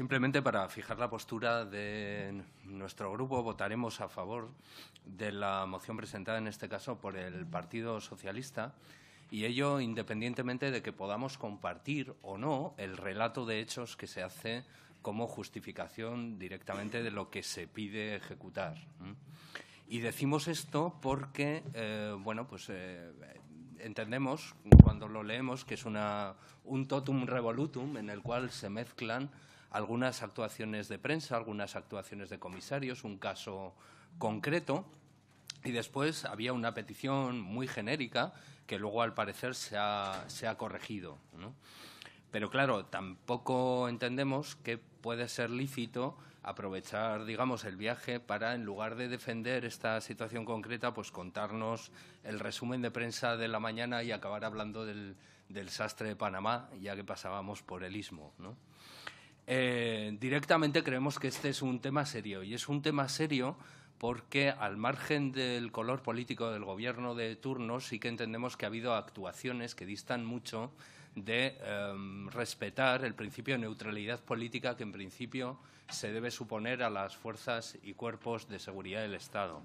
Simplemente para fijar la postura de nuestro grupo, votaremos a favor de la moción presentada en este caso por el Partido Socialista y ello independientemente de que podamos compartir o no el relato de hechos que se hace como justificación directamente de lo que se pide ejecutar. Y decimos esto porque, eh, bueno, pues eh, entendemos cuando lo leemos que es una, un totum revolutum en el cual se mezclan algunas actuaciones de prensa, algunas actuaciones de comisarios, un caso concreto. Y después había una petición muy genérica que luego al parecer se ha, corregido. ¿no? Pero claro, tampoco entendemos que puede ser lícito aprovechar, digamos, el viaje para, en lugar de defender esta situación concreta, pues contarnos el resumen de prensa de la mañana y acabar hablando del, del sastre de Panamá, ya que pasábamos por el istmo. ¿no? Eh, directamente creemos que este es un tema serio y es un tema serio porque al margen del color político del gobierno de turno sí que entendemos que ha habido actuaciones que distan mucho de em, respetar el principio de neutralidad política que en principio se debe suponer a las fuerzas y cuerpos de seguridad del Estado.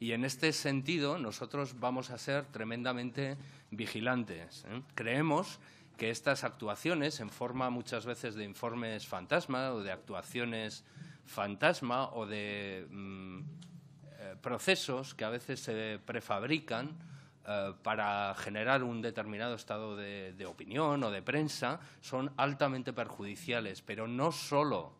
Y en este sentido nosotros vamos a ser tremendamente vigilantes. ¿eh? Creemos que estas actuaciones, en forma muchas veces de informes fantasma o de actuaciones fantasma o de mm, eh, procesos que a veces se prefabrican eh, para generar un determinado estado de, opinión o de prensa, son altamente perjudiciales, pero no solo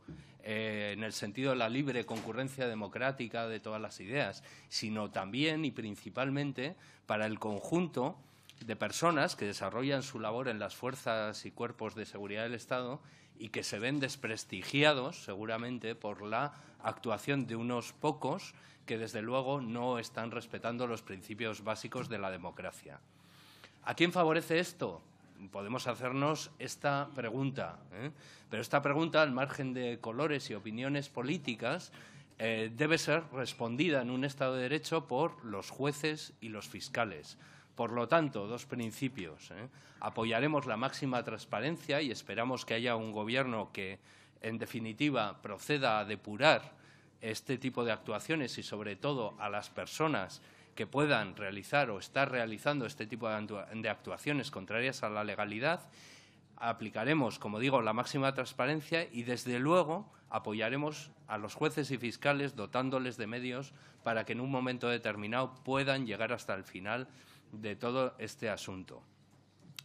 eh, en el sentido de la libre concurrencia democrática de todas las ideas, sino también y principalmente para el conjunto de personas que desarrollan su labor en las fuerzas y cuerpos de seguridad del Estado y que se ven desprestigiados seguramente por la actuación de unos pocos que desde luego no están respetando los principios básicos de la democracia. ¿A quién favorece esto? Podemos hacernos esta pregunta, ¿eh? pero esta pregunta, al margen de colores y opiniones políticas, eh, debe ser respondida en un Estado de Derecho por los jueces y los fiscales. Por lo tanto, dos principios. ¿eh? Apoyaremos la máxima transparencia y esperamos que haya un gobierno que, en definitiva, proceda a depurar este tipo de actuaciones y, sobre todo, a las personas que puedan realizar o estar realizando este tipo de actuaciones contrarias a la legalidad. Aplicaremos, como digo, la máxima transparencia y, desde luego, apoyaremos a los jueces y fiscales dotándoles de medios para que en un momento determinado puedan llegar hasta el final de todo este asunto.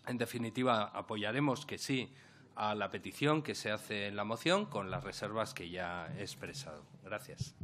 En definitiva, apoyaremos que sí a la petición que se hace en la moción con las reservas que ya he expresado. Gracias.